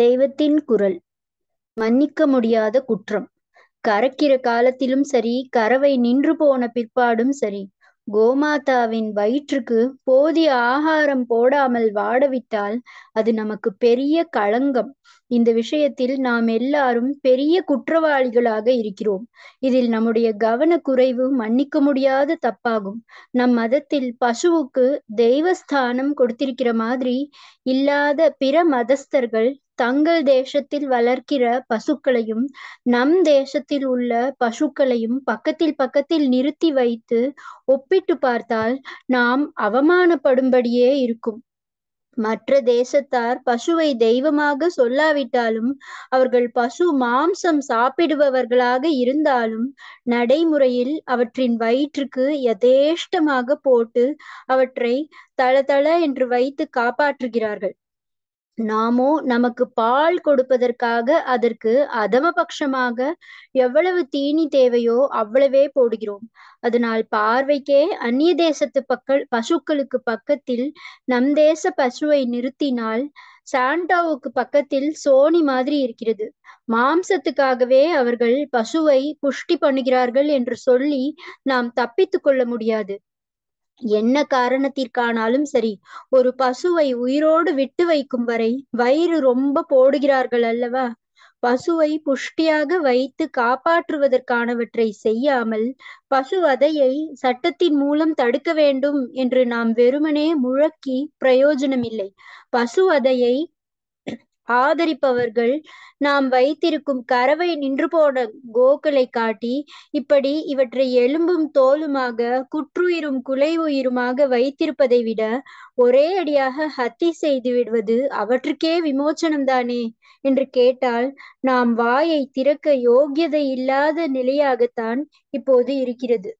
தெய்வத்தின் குரல் மன்னிக்க முடியாத குற்றம் கரக்கிற காலத்திலும் சரி கறவை நின்று போன பிற்பாடும் சரி கோமாதாவின் வயிற்றுக்கு போதிய ஆகாரம் போடாமல் வாடவிட்டால் அது நமக்கு பெரிய களங்கம் இந்த விஷயத்தில் நாம் எல்லாரும் பெரிய குற்றவாளிகளாக இருக்கிறோம் இதில் நம்முடைய கவன குறைவு மன்னிக்க முடியாத தப்பாகும் நம் மதத்தில் பசுவுக்கு தெய்வஸ்தானம் கொடுத்திருக்கிற மாதிரி இல்லாத பிற மதஸ்தர்கள் தங்கள் தேசத்தில் வளர்க்கிற பசுக்களையும் நம் தேசத்தில் உள்ள பசுக்களையும் பக்கத்தில் பக்கத்தில் நிறுத்தி வைத்து ஒப்பிட்டு பார்த்தால் நாம் அவமானப்படும்படியே இருக்கும் மற்ற தேசத்தார் பசுவை தெய்வமாக சொல்லாவிட்டாலும் அவர்கள் பசு மாம்சம் சாப்பிடுபவர்களாக இருந்தாலும் நடைமுறையில் அவற்றின் வயிற்றுக்கு யதேஷ்டமாக போட்டு அவற்றை தளதள என்று வைத்து காப்பாற்றுகிறார்கள் நாமோ நமக்கு பால் கொடுப்பதற்காக அதற்கு பட்சமாக எவ்வளவு தீனி தேவையோ அவ்வளவே போடுகிறோம் அதனால் பார்வைக்கே அந்நிய தேசத்து பக்க பசுக்களுக்கு பக்கத்தில் நம் தேச பசுவை நிறுத்தினால் சாண்டாவுக்கு பக்கத்தில் சோனி மாதிரி இருக்கிறது மாம்சத்துக்காகவே அவர்கள் பசுவை புஷ்டி பண்ணுகிறார்கள் என்று சொல்லி நாம் தப்பித்துக் கொள்ள முடியாது என்ன காரணத்திற்கானாலும் சரி ஒரு பசுவை உயிரோடு விட்டு வைக்கும் வரை வயிறு ரொம்ப போடுகிறார்கள் அல்லவா பசுவை புஷ்டியாக வைத்து காப்பாற்றுவதற்கானவற்றை செய்யாமல் பசு வதையை சட்டத்தின் மூலம் தடுக்க வேண்டும் என்று நாம் வெறுமனே முழக்கி பிரயோஜனமில்லை பசு வதையை ஆதரிப்பவர்கள் நாம் வைத்திருக்கும் கறவை நின்று போன கோக்களை காட்டி இப்படி இவற்றை எலும்பும் தோலுமாக குற்றுயிரும் குலை உயிருமாக வைத்திருப்பதை விட ஒரே அடியாக ஹத்தி செய்து விடுவது அவற்றுக்கே விமோச்சனம் தானே என்று கேட்டால் நாம் வாயை திறக்க யோக்கியதை இல்லாத நிலையாகத்தான் இப்போது இருக்கிறது